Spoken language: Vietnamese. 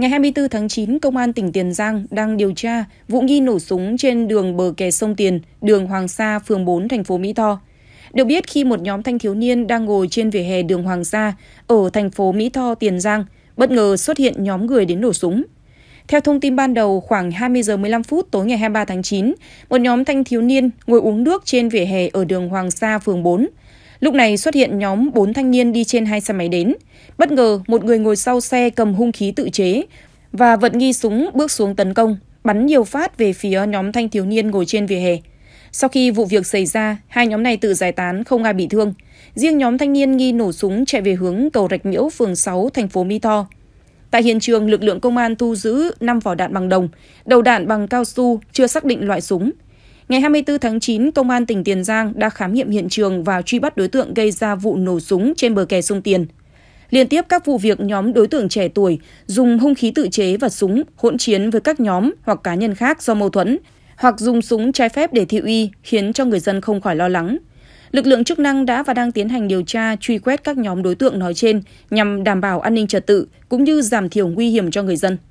Ngày 24 tháng 9, Công an tỉnh Tiền Giang đang điều tra vụ nghi nổ súng trên đường bờ kè sông Tiền, đường Hoàng Sa, phường 4, thành phố Mỹ Tho. Được biết khi một nhóm thanh thiếu niên đang ngồi trên vỉa hè đường Hoàng Sa ở thành phố Mỹ Tho, Tiền Giang, bất ngờ xuất hiện nhóm người đến nổ súng. Theo thông tin ban đầu, khoảng 20 giờ 15 phút tối ngày 23 tháng 9, một nhóm thanh thiếu niên ngồi uống nước trên vỉa hè ở đường Hoàng Sa, phường 4. Lúc này xuất hiện nhóm 4 thanh niên đi trên hai xe máy đến. Bất ngờ, một người ngồi sau xe cầm hung khí tự chế và vật nghi súng bước xuống tấn công, bắn nhiều phát về phía nhóm thanh thiếu niên ngồi trên vỉa hè. Sau khi vụ việc xảy ra, hai nhóm này tự giải tán không ai bị thương. Riêng nhóm thanh niên nghi nổ súng chạy về hướng cầu Rạch Miễu, phường 6, thành phố Mỹ Tho. Tại hiện trường, lực lượng công an thu giữ 5 vỏ đạn bằng đồng, đầu đạn bằng cao su, chưa xác định loại súng. Ngày 24 tháng 9, Công an tỉnh Tiền Giang đã khám nghiệm hiện trường và truy bắt đối tượng gây ra vụ nổ súng trên bờ kè sông Tiền. Liên tiếp các vụ việc nhóm đối tượng trẻ tuổi dùng hung khí tự chế và súng hỗn chiến với các nhóm hoặc cá nhân khác do mâu thuẫn, hoặc dùng súng trái phép để thị uy khiến cho người dân không khỏi lo lắng. Lực lượng chức năng đã và đang tiến hành điều tra truy quét các nhóm đối tượng nói trên nhằm đảm bảo an ninh trật tự cũng như giảm thiểu nguy hiểm cho người dân.